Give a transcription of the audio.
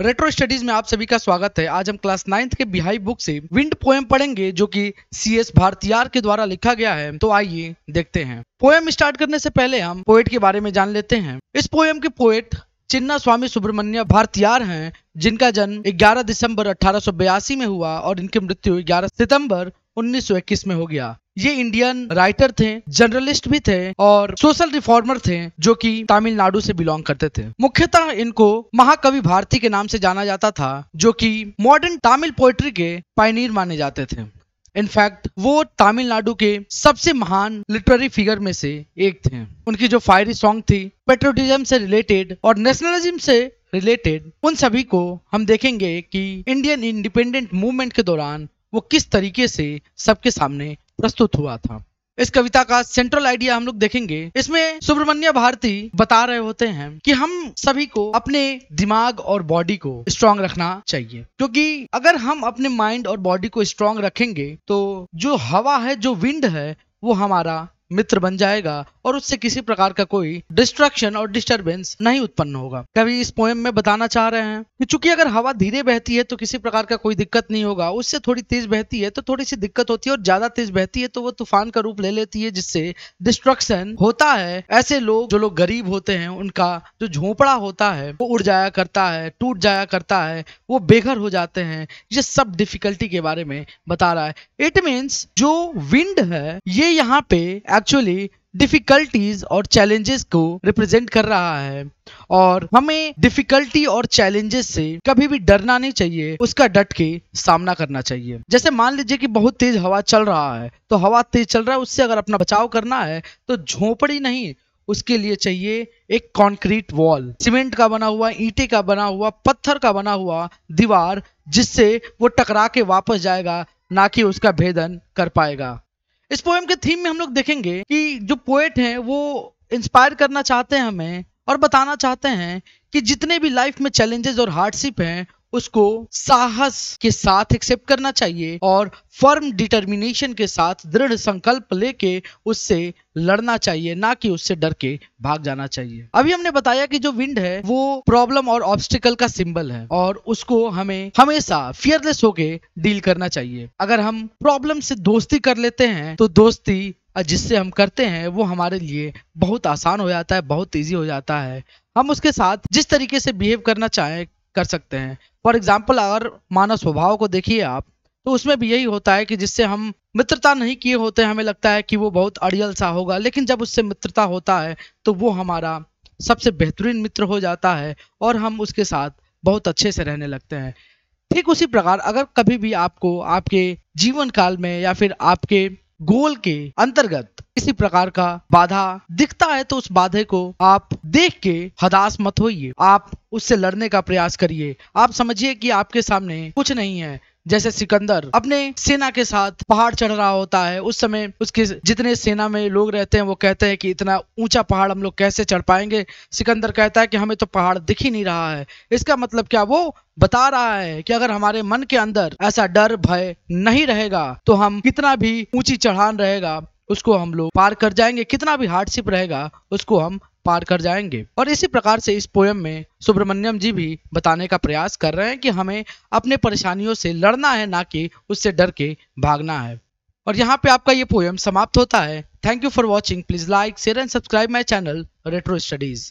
retro studies में आप सभी का स्वागत है आज हम क्लास नाइन्थ के बिहाई बुक से विंड पोएम पढ़ेंगे जो कि सी एस भारतीयार के द्वारा लिखा गया है तो आइए देखते हैं पोएम स्टार्ट करने से पहले हम पोएट के बारे में जान लेते हैं इस पोएम के पोएट चिन्ना स्वामी सुब्रमण्य भारतीयार हैं जिनका जन्म 11 दिसंबर अठारह में हुआ और इनकी मृत्यु ग्यारह सितम्बर उन्नीस में हो गया ये इंडियन राइटर थे जर्नलिस्ट भी थे और सोशल रिफॉर्मर थे जो कि तमिलनाडु से बिलोंग करते थे मुख्यतः इनको महाकवि भारती के नाम से जाना जाता था जो कि मॉडर्न तमिल पोएट्री के पाइनियर माने जाते थे इनफैक्ट वो तमिलनाडु के सबसे महान लिटरेरी फिगर में से एक थे उनकी जो फायरी सॉन्ग थी पेट्रोटिज्म से रिलेटेड और नेशनलिज्म से रिलेटेड उन सभी को हम देखेंगे कि इंडियन इंडिपेंडेंट मूवमेंट के दौरान वो किस तरीके से सबके सामने प्रस्तुत हुआ था इस कविता का सेंट्रल आइडिया हम लोग देखेंगे इसमें सुब्रमण्य भारती बता रहे होते हैं कि हम सभी को अपने दिमाग और बॉडी को स्ट्रांग रखना चाहिए क्योंकि अगर हम अपने माइंड और बॉडी को स्ट्रांग रखेंगे तो जो हवा है जो विंड है वो हमारा मित्र बन जाएगा और उससे किसी प्रकार का कोई डिस्ट्रक्शन और डिस्टरबेंस नहीं उत्पन्न होगा कवि इस पोएम में बताना चाह रहे हैं कि चूंकि अगर हवा धीरे बहती है तो किसी प्रकार का कोई दिक्कत नहीं होगा उससे थोड़ी तेज बहती है तो थोड़ी सी दिक्कत होती है और ज्यादा तेज बहती है तो वो तूफान का रूप ले लेती है जिससे डिस्ट्रक्शन होता है ऐसे लोग जो लोग गरीब होते हैं उनका जो झोंपड़ा होता है वो उड़ जाया करता है टूट जाया करता है वो बेघर हो जाते हैं ये सब डिफिकल्टी के बारे में बता रहा है इट मीन्स जो विंड है ये यहाँ पे एक्चुअली डिफिकल्टीज और चैलेंजेस को रिप्रेजेंट कर रहा है और हमें डिफिकल्टी और चैलेंजेस से कभी भी डरना नहीं चाहिए उसका डट के सामना करना चाहिए जैसे मान लीजिए कि बहुत तेज हवा चल रहा है तो हवा तेज चल रहा है उससे अगर अपना बचाव करना है तो झोपड़ी नहीं उसके लिए चाहिए एक कॉन्क्रीट वॉल सीमेंट का बना हुआ ईटे का बना हुआ पत्थर का बना हुआ दीवार जिससे वो टकरा के वापस जाएगा ना कि उसका भेदन कर पाएगा इस पोएम के थीम में हम लोग देखेंगे कि जो पोएट हैं वो इंस्पायर करना चाहते हैं हमें और बताना चाहते हैं कि जितने भी लाइफ में चैलेंजेस और हार्डशिप हैं उसको साहस के साथ एक्सेप्ट करना चाहिए और फर्म डिटर्मिनेशन के साथ दृढ़ संकल्प लेके उससे लड़ना चाहिए ना कि उससे डर के भाग जाना चाहिए अभी हमने बताया कि जो विंड है वो प्रॉब्लम और ऑब्स्टिकल का सिंबल है और उसको हमें हमेशा फियरलेस होके डील करना चाहिए अगर हम प्रॉब्लम से दोस्ती कर लेते हैं तो दोस्ती जिससे हम करते हैं वो हमारे लिए बहुत आसान हो जाता है बहुत तेजी हो जाता है हम उसके साथ जिस तरीके से बिहेव करना चाहें कर सकते हैं फॉर एग्जाम्पल अगर मानव स्वभाव को देखिए आप तो उसमें भी यही होता है कि जिससे हम मित्रता नहीं किए होते हमें लगता है कि वो बहुत अड़ियल सा होगा लेकिन जब उससे मित्रता होता है तो वो हमारा सबसे बेहतरीन मित्र हो जाता है और हम उसके साथ बहुत अच्छे से रहने लगते हैं ठीक उसी प्रकार अगर कभी भी आपको आपके जीवन काल में या फिर आपके गोल के अंतर्गत किसी प्रकार का बाधा दिखता है तो उस बाधे को आप देख के हदास मत होइए आप उससे लड़ने का प्रयास करिए आप समझिए कि आपके सामने कुछ नहीं है जैसे सिकंदर अपने सेना के साथ पहाड़ चढ़ रहा होता है उस समय उसके जितने सेना में लोग रहते हैं वो कहते हैं कि इतना ऊंचा पहाड़ हम लोग कैसे चढ़ पाएंगे सिकंदर कहता है कि हमें तो पहाड़ दिख ही नहीं रहा है इसका मतलब क्या वो बता रहा है कि अगर हमारे मन के अंदर ऐसा डर भय नहीं रहेगा तो हम कितना भी ऊंची चढ़ान रहेगा उसको हम लोग पार कर जाएंगे कितना भी हार्डशिप रहेगा उसको हम पार कर जाएंगे और इसी प्रकार से इस पोयम में सुब्रमण्यम जी भी बताने का प्रयास कर रहे हैं कि हमें अपने परेशानियों से लड़ना है ना कि उससे डर के भागना है और यहाँ पे आपका ये पोयम समाप्त होता है thank you for watching please like share and subscribe my channel retro studies